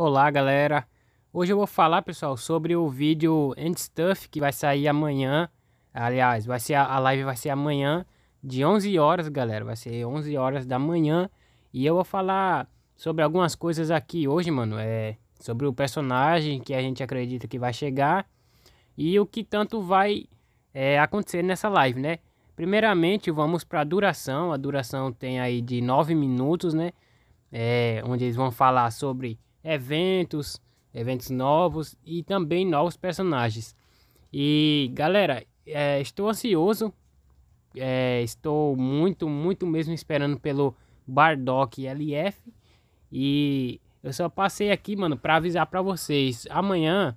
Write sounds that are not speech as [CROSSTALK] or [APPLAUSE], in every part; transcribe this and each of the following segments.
Olá galera, hoje eu vou falar pessoal sobre o vídeo End Stuff que vai sair amanhã, aliás, vai ser a live vai ser amanhã de 11 horas galera, vai ser 11 horas da manhã e eu vou falar sobre algumas coisas aqui hoje mano, é sobre o personagem que a gente acredita que vai chegar e o que tanto vai é, acontecer nessa live né. Primeiramente vamos para a duração, a duração tem aí de 9 minutos né, é, onde eles vão falar sobre eventos, eventos novos e também novos personagens. E galera, é, estou ansioso, é, estou muito, muito mesmo esperando pelo Bardock LF. E eu só passei aqui, mano, para avisar para vocês. Amanhã,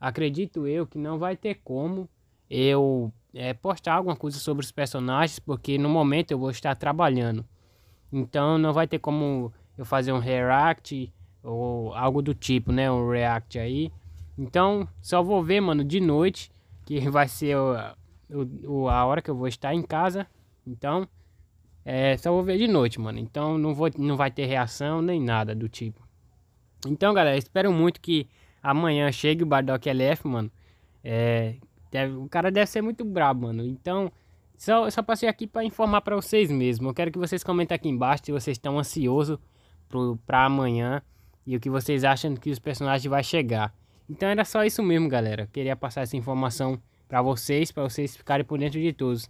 acredito eu que não vai ter como eu é, postar alguma coisa sobre os personagens, porque no momento eu vou estar trabalhando. Então não vai ter como eu fazer um react ou algo do tipo, né? Um react aí. Então, só vou ver, mano, de noite, que [LAUGHS] vai ser o, a hora que eu vou estar em casa. Então, é, só vou ver de noite, mano. Então, não, vou, não vai ter reação nem nada do tipo. Então, galera, espero muito que amanhã chegue o Bardock LF, mano. É, deve, o cara deve ser muito brabo, mano. Então, só, só passei aqui para informar para vocês mesmo. Eu quero que vocês comentem aqui embaixo se vocês estão ansiosos para amanhã e o que vocês acham que os personagens vai chegar. Então era só isso mesmo, galera. Queria passar essa informação para vocês, para vocês ficarem por dentro de todos.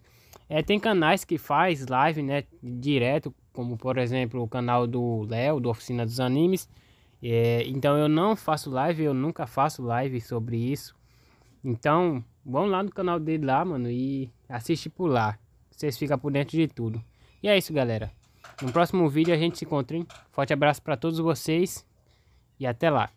É, tem canais que faz live, né, direto, como por exemplo o canal do Léo, do Oficina dos Animes. É, então eu não faço live, eu nunca faço live sobre isso. Então, vão lá no canal dele lá, mano, e assiste por lá. Vocês ficam por dentro de tudo. E é isso, galera. No próximo vídeo a gente se encontra, hein? Forte abraço para todos vocês e até lá.